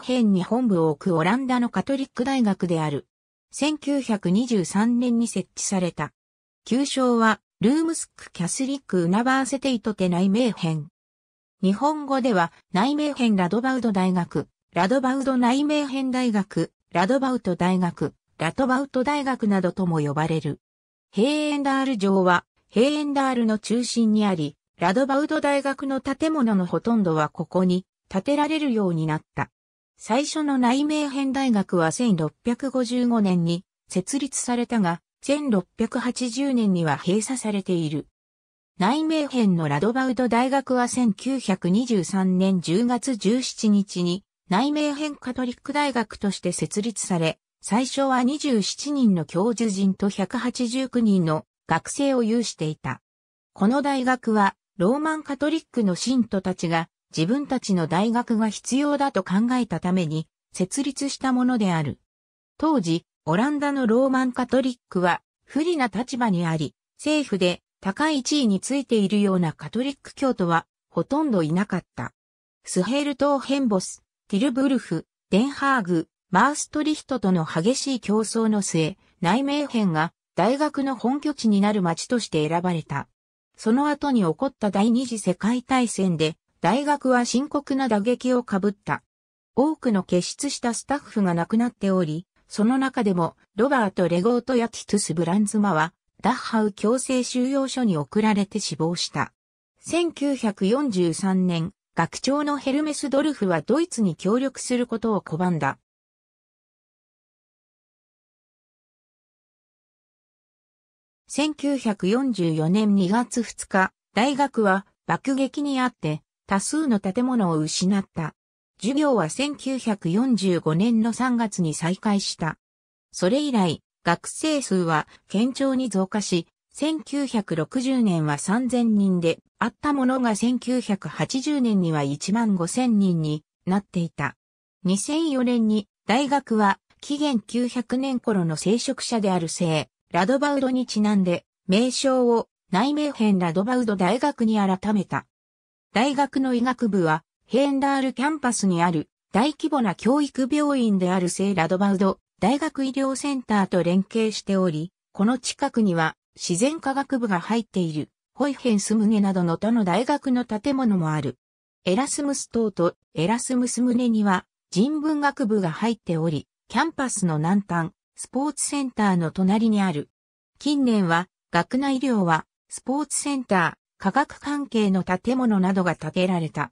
編に本部を置くオランダのカトリック大学である。1923年に設置された。旧称は、ルームスック・キャスリック・ウナバーセテイトテ内名編。日本語では、内名編ラドバウド大学、ラドバウド内名編大学、ラドバウト大学、ラトバウト大学などとも呼ばれる。ヘーエンダール城は、ヘーエンダールの中心にあり、ラドバウド大学の建物のほとんどはここに建てられるようになった。最初の内名編大学は1655年に設立されたが、1680年には閉鎖されている。内名編のラドバウド大学は1923年10月17日に内名編カトリック大学として設立され、最初は27人の教授陣と189人の学生を有していた。この大学はローマンカトリックの信徒たちが自分たちの大学が必要だと考えたために設立したものである。当時、オランダのローマンカトリックは不利な立場にあり、政府で高い地位についているようなカトリック教徒はほとんどいなかった。スヘルル島ヘンボス、ティルブルフ、デンハーグ、マーストリヒトとの激しい競争の末、内名編が大学の本拠地になる町として選ばれた。その後に起こった第二次世界大戦で大学は深刻な打撃をかぶった。多くの欠失したスタッフが亡くなっており、その中でも、ロバート・レゴートやティトゥス・ブランズマは、ダッハウ強制収容所に送られて死亡した。1943年、学長のヘルメス・ドルフはドイツに協力することを拒んだ。1944年2月2日、大学は爆撃にあって多数の建物を失った。授業は1945年の3月に再開した。それ以来、学生数は堅調に増加し、1960年は3000人で、あったものが1980年には1万5000人になっていた。2004年に大学は紀元900年頃の聖職者である聖、ラドバウドにちなんで、名称を内名編ラドバウド大学に改めた。大学の医学部は、ヘンダールキャンパスにある大規模な教育病院である聖ラドバウド大学医療センターと連携しており、この近くには自然科学部が入っているホイヘンスムネなどの他の大学の建物もある。エラスムス島とエラスムスムネには人文学部が入っており、キャンパスの南端、スポーツセンターの隣にある。近年は学内医療はスポーツセンター、科学関係の建物などが建てられた。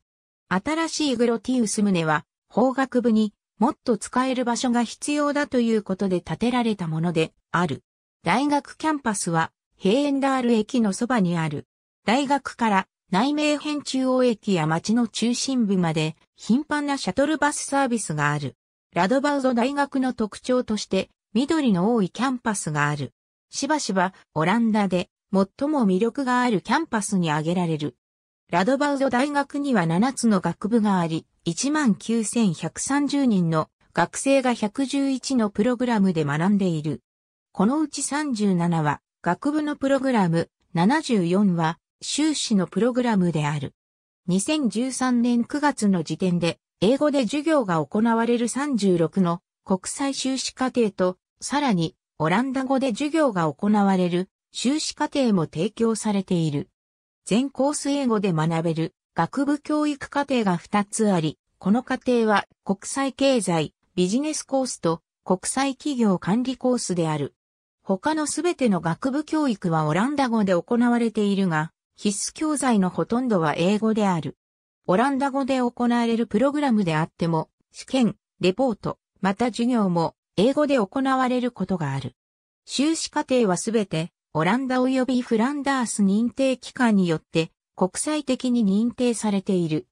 新しいグロティウス棟は、法学部にもっと使える場所が必要だということで建てられたものである。大学キャンパスは、ヘーエンダール駅のそばにある。大学から内名編中央駅や町の中心部まで頻繁なシャトルバスサービスがある。ラドバウド大学の特徴として緑の多いキャンパスがある。しばしばオランダで最も魅力があるキャンパスに挙げられる。ラドバウド大学には7つの学部があり、19,130人の学生が111のプログラムで学んでいる。このうち37は学部のプログラム、74は修士のプログラムである。2013年9月の時点で、英語で授業が行われる36の国際修士課程と、さらにオランダ語で授業が行われる修士課程も提供されている。全コース英語で学べる学部教育課程が2つあり、この課程は国際経済、ビジネスコースと国際企業管理コースである。他のすべての学部教育はオランダ語で行われているが、必須教材のほとんどは英語である。オランダ語で行われるプログラムであっても、試験、レポート、また授業も英語で行われることがある。修士課程はすべてオランダ及びフランダース認定機関によって国際的に認定されている。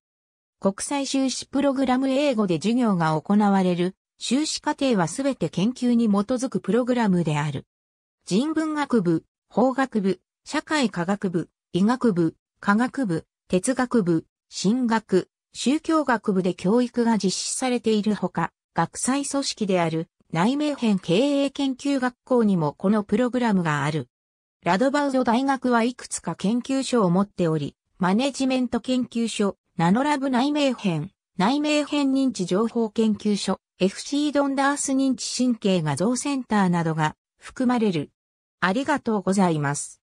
国際修士プログラム英語で授業が行われる修士課程はすべて研究に基づくプログラムである。人文学部、法学部、社会科学部、医学部、科学部、哲学部、神学、宗教学部で教育が実施されているほか、学際組織である内名編経営研究学校にもこのプログラムがある。ラドバウド大学はいくつか研究所を持っており、マネジメント研究所、ナノラブ内名編、内名編認知情報研究所、FC ドンダース認知神経画像センターなどが含まれる。ありがとうございます。